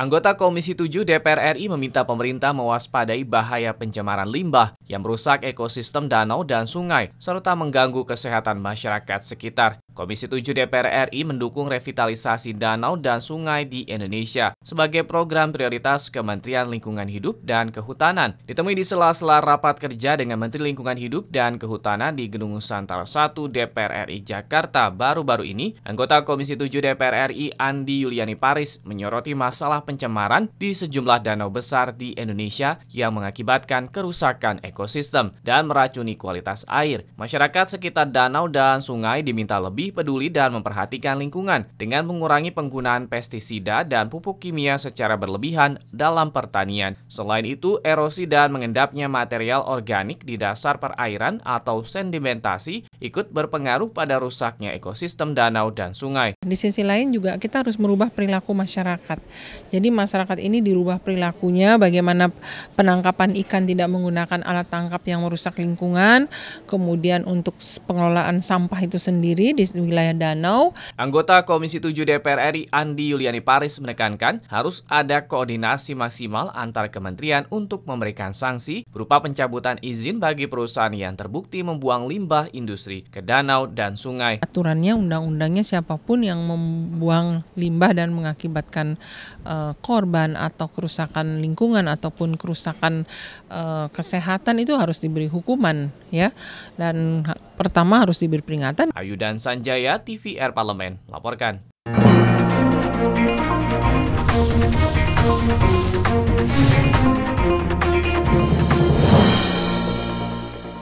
Anggota Komisi 7 DPR RI meminta pemerintah mewaspadai bahaya pencemaran limbah yang merusak ekosistem danau dan sungai, serta mengganggu kesehatan masyarakat sekitar. Komisi 7 DPR RI mendukung revitalisasi danau dan sungai di Indonesia sebagai program prioritas Kementerian Lingkungan Hidup dan Kehutanan. Ditemui di sela-sela rapat kerja dengan Menteri Lingkungan Hidup dan Kehutanan di Gedung Nusantara 1 DPR RI Jakarta baru-baru ini, anggota Komisi 7 DPR RI Andi Yuliani Paris menyoroti masalah pencemaran di sejumlah danau besar di Indonesia yang mengakibatkan kerusakan ekosistem ekosistem dan meracuni kualitas air. Masyarakat sekitar danau dan sungai diminta lebih peduli dan memperhatikan lingkungan dengan mengurangi penggunaan pestisida dan pupuk kimia secara berlebihan dalam pertanian. Selain itu, erosi dan mengendapnya material organik di dasar perairan atau sedimentasi ikut berpengaruh pada rusaknya ekosistem danau dan sungai. Di sisi lain juga kita harus merubah perilaku masyarakat. Jadi masyarakat ini dirubah perilakunya bagaimana penangkapan ikan tidak menggunakan alat tangkap yang merusak lingkungan, kemudian untuk pengelolaan sampah itu sendiri di wilayah danau. Anggota Komisi 7 DPR RI Andi Yuliani Paris menekankan harus ada koordinasi maksimal antar kementerian untuk memberikan sanksi berupa pencabutan izin bagi perusahaan yang terbukti membuang limbah industri industri ke danau dan sungai. Aturannya undang-undangnya siapapun yang membuang limbah dan mengakibatkan uh, korban atau kerusakan lingkungan ataupun kerusakan uh, kesehatan itu harus diberi hukuman ya. Dan pertama harus diberi peringatan. Ayu dan Sanjaya TVR Parlemen laporkan.